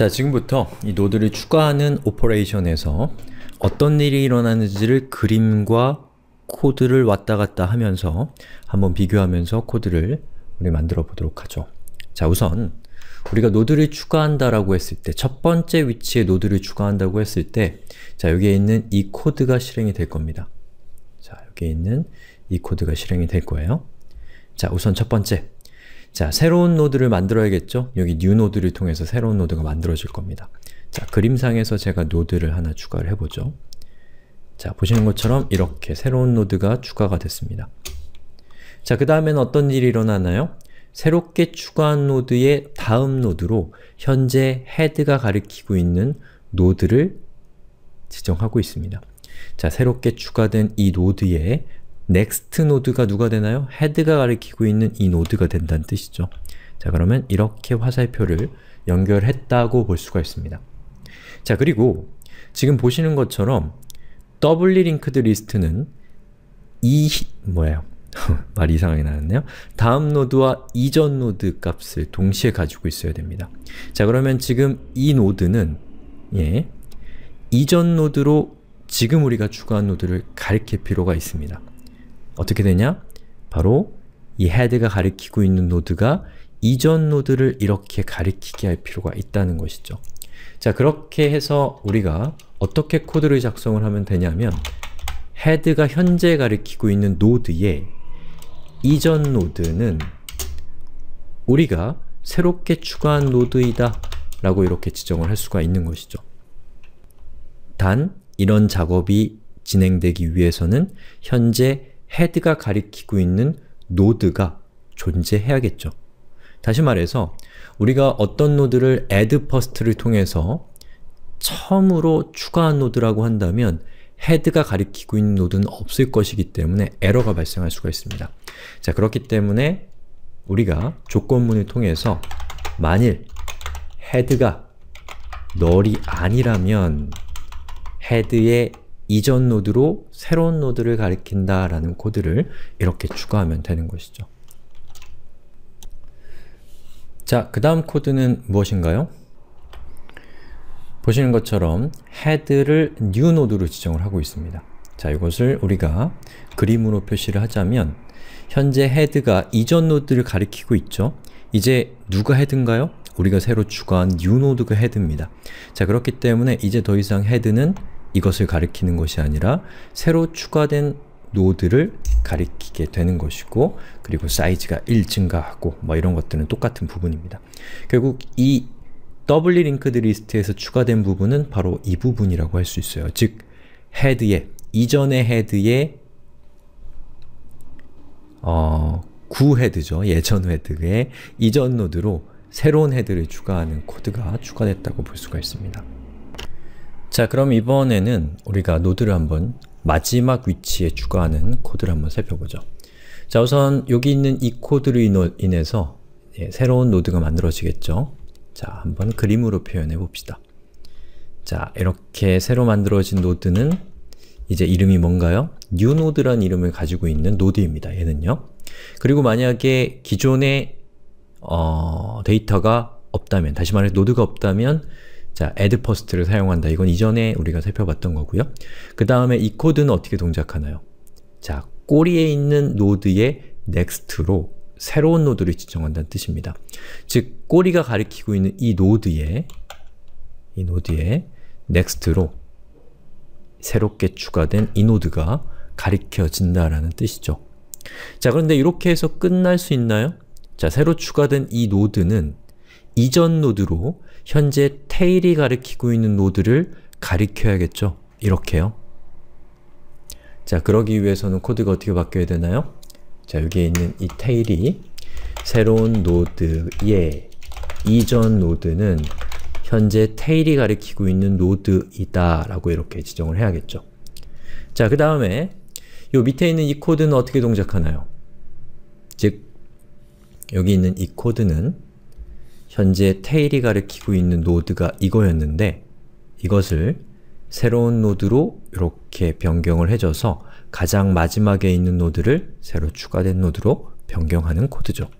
자, 지금부터 이 노드를 추가하는 오퍼레이션에서 어떤 일이 일어나는지를 그림과 코드를 왔다 갔다 하면서 한번 비교하면서 코드를 우리 만들어 보도록 하죠. 자, 우선 우리가 노드를 추가한다라고 했을 때 첫 번째 위치에 노드를 추가한다고 했을 때 자, 여기에 있는 이 코드가 실행이 될 겁니다. 자, 여기에 있는 이 코드가 실행이 될 거예요. 자, 우선 첫 번째 자, 새로운 노드를 만들어야겠죠? 여기 new 노드를 통해서 새로운 노드가 만들어질 겁니다. 자, 그림상에서 제가 노드를 하나 추가를 해보죠. 자, 보시는 것처럼 이렇게 새로운 노드가 추가가 됐습니다. 자, 그 다음엔 어떤 일이 일어나나요? 새롭게 추가한 노드의 다음 노드로 현재 헤드가 가리키고 있는 노드를 지정하고 있습니다. 자, 새롭게 추가된 이노드에 넥스트 노드가 누가 되나요? 헤드가 가리키고 있는 이 노드가 된다는 뜻이죠. 자 그러면 이렇게 화살표를 연결했다고 볼 수가 있습니다. 자 그리고 지금 보시는 것처럼 doubly linked list는 이 뭐예요? 말이 이상하게 나왔네요. 다음 노드와 이전 노드 값을 동시에 가지고 있어야 됩니다. 자 그러면 지금 이 노드는 예 이전 노드로 지금 우리가 추가한 노드를 가리킬 필요가 있습니다. 어떻게 되냐? 바로 이 헤드가 가리키고 있는 노드가 이전 노드를 이렇게 가리키게 할 필요가 있다는 것이죠. 자, 그렇게 해서 우리가 어떻게 코드를 작성을 하면 되냐면 헤드가 현재 가리키고 있는 노드에 이전 노드는 우리가 새롭게 추가한 노드이다 라고 이렇게 지정을 할 수가 있는 것이죠. 단, 이런 작업이 진행되기 위해서는 현재 헤드가 가리키고 있는 노드가 존재해야겠죠. 다시 말해서 우리가 어떤 노드를 add first를 통해서 처음으로 추가한 노드라고 한다면 헤드가 가리키고 있는 노드는 없을 것이기 때문에 에러가 발생할 수가 있습니다. 자, 그렇기 때문에 우리가 조건문을 통해서 만일 헤드가 널이 아니라면 헤드의 이전 노드로 새로운 노드를 가리킨다라는 코드를 이렇게 추가하면 되는 것이죠. 자, 그 다음 코드는 무엇인가요? 보시는 것처럼 헤드를 new 노드로 지정을 하고 있습니다. 자, 이것을 우리가 그림으로 표시를 하자면 현재 헤드가 이전 노드를 가리키고 있죠. 이제 누가 헤드인가요? 우리가 새로 추가한 new 노드가 헤드입니다. 자, 그렇기 때문에 이제 더 이상 헤드는 이것을 가리키는 것이 아니라 새로 추가된 노드를 가리키게 되는 것이고 그리고 사이즈가 1 증가하고 뭐 이런 것들은 똑같은 부분입니다. 결국 이 더블리 링크드 리스트에서 추가된 부분은 바로 이 부분이라고 할 수 있어요. 즉, 헤드에, 이전의 헤드에 어, 구 헤드죠. 예전 헤드에 이전 노드로 새로운 헤드를 추가하는 코드가 추가됐다고 볼 수가 있습니다. 자 그럼 이번에는 우리가 노드를 한번 마지막 위치에 추가하는 코드를 한번 살펴보죠. 자 우선 여기 있는 이 코드로 인해서 예, 새로운 노드가 만들어지겠죠. 자 한번 그림으로 표현해 봅시다. 자 이렇게 새로 만들어진 노드는 이제 이름이 뭔가요? new node란 이름을 가지고 있는 노드입니다. 얘는요. 그리고 만약에 기존에 어, 데이터가 없다면, 다시 말해 노드가 없다면 자, add f i s t 를 사용한다. 이건 이전에 우리가 살펴봤던 거고요. 그 다음에 이 코드는 어떻게 동작하나요? 자, 꼬리에 있는 노드의 next로 새로운 노드를 지정한다는 뜻입니다. 즉, 꼬리가 가리키고 있는 이 노드에 이 노드에 next로 새롭게 추가된 이 노드가 가리켜진다라는 뜻이죠. 자, 그런데 이렇게 해서 끝날 수 있나요? 자, 새로 추가된 이 노드는 이전 노드로 현재 테일이 가리키고 있는 노드를 가리켜야겠죠. 이렇게요. 자, 그러기 위해서는 코드가 어떻게 바뀌어야 되나요? 자, 여기에 있는 이 테일이 새로운 노드의 이전 노드는 현재 테일이 가리키고 있는 노드이다 라고 이렇게 지정을 해야겠죠. 자, 그 다음에 요 밑에 있는 이 코드는 어떻게 동작하나요? 즉, 여기 있는 이 코드는 현재 테일이 가리키고 있는 노드가 이거였는데 이것을 새로운 노드로 이렇게 변경을 해줘서 가장 마지막에 있는 노드를 새로 추가된 노드로 변경하는 코드죠.